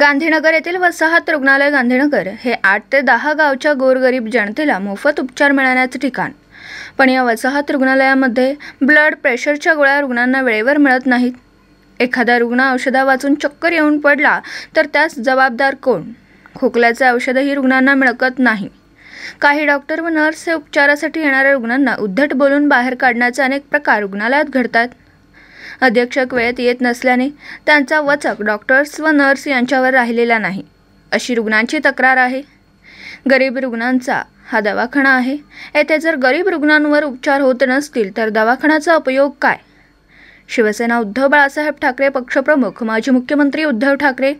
गांधीनगर येथील वसाहत रुग्णालय गांधीनगर हे आठ ते दहा गावच्या गोरगरीब जनतेला मोफत उपचार मिळण्याचं ठिकाण पण या वसाहत रुग्णालयामध्ये ब्लड प्रेशरच्या गोळ्या रुग्णांना वेळेवर मिळत नाहीत एखादा रुग्ण औषधा वाचून चक्कर येऊन पडला तर त्यास जबाबदार कोण खोकल्याचे औषधही रुग्णांना मिळकत नाही काही डॉक्टर व नर्स हे उपचारासाठी येणाऱ्या रुग्णांना उद्धट बोलून बाहेर काढण्याचे अनेक प्रकार रुग्णालयात घडतात अध्यक्षक वेळेत येत नसल्याने त्यांचा वचक डॉक्टर्स व नर्स यांच्यावर राहिलेला नाही अशी रुग्णांची तक्रार आहे गरीब रुग्णांचा हा दवाखाना आहे येथे जर गरीब रुग्णांवर उपचार होत नसतील तर दवाखान्याचा उपयोग काय शिवसेना उद्धव बाळासाहेब ठाकरे पक्षप्रमुख माजी मुख्यमंत्री उद्धव ठाकरे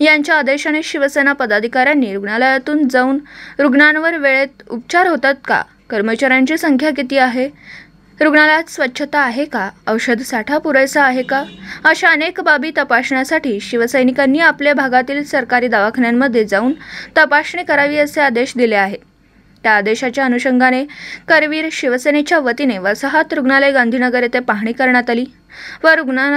यांच्या आदेशाने शिवसेना पदाधिकाऱ्यांनी रुग्णालयातून जाऊन रुग्णांवर वेळेत उपचार होतात का कर्मचाऱ्यांची संख्या किती आहे रुग्णालयात स्वच्छता आहे का औषध साठा पुरेसा आहे का अशा अनेक बाबी तपासण्यासाठी शिवसैनिकांनी आपल्या भागातील सरकारी दवाखान्यांमध्ये जाऊन तपासणी करावी असे आदेश दिले आहेत त्या आदेशाच्या अनुषंगाने करवीर शिवसेनेच्या वतीने वसाहत रुग्णालय गांधीनगर येथे पाहणी करण्यात आली व रुग्णा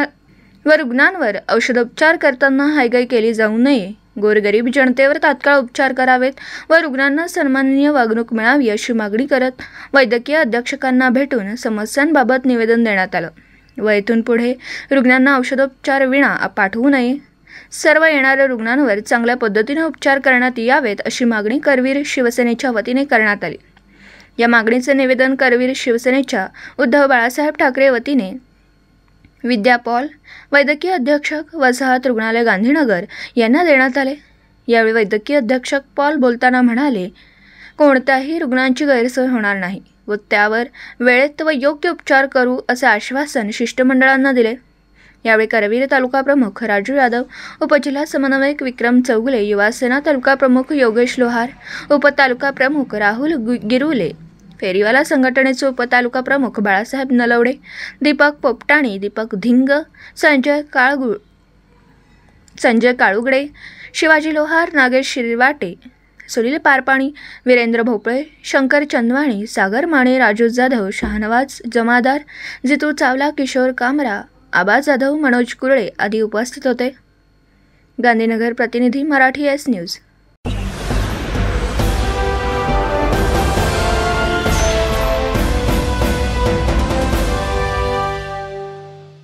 व रुग्णांवर औषधोपचार करताना हायगाई केली जाऊ नये गोरगरीब जनतेवर तात्काळ उपचार करावेत व रुग्णांना सन्माननीय वागणूक मिळावी अशी मागणी करत वैद्यकीय अध्यक्षकांना भेटून समस्यांबाबत निवेदन देण्यात आलं व येथून पुढे रुग्णांना औषधोपचार विना पाठवू नये सर्व येणाऱ्या रुग्णांवर चांगल्या पद्धतीने उपचार करण्यात यावेत अशी मागणी करवीर शिवसेनेच्या वतीने करण्यात आली या मागणीचे निवेदन करवीर शिवसेनेच्या उद्धव बाळासाहेब ठाकरे वतीने विद्या पॉल वैद्यकीय अध्यक्षक वसाहत रुग्णालय गांधीनगर यांना देण्यात आले यावेळी वैद्यकीय अध्यक्षक पॉल बोलताना म्हणाले कोणत्याही रुग्णांची गैरसोय होणार नाही व त्यावर वेळेत व योग्य उपचार करू असे आश्वासन शिष्टमंडळांना दिले यावेळी करवीर तालुका प्रमुख राजू यादव उपजिल्हा समन्वयक विक्रम चौगुले युवासेना तालुका प्रमुख योगेश लोहार उपतालुका प्रमुख राहुल गिरुले फेरीवाला संघटनेचे उपतालुका प्रमुख बाळासाहेब नलवडे दीपक पोपटाणी दीपक धिंग संजय काळगुळ संजय काळुगडे शिवाजी लोहार नागेश शिरवाटे सुनील पारपाणी वीरेंद्र भोपळे शंकर चंदवाणी सागर माने राजू जाधव शहानवाज जमादार जितू चावला किशोर कामरा आबा जाधव मनोज कुरळे आदी उपस्थित होते गांधीनगर प्रतिनिधी मराठी एस न्यूज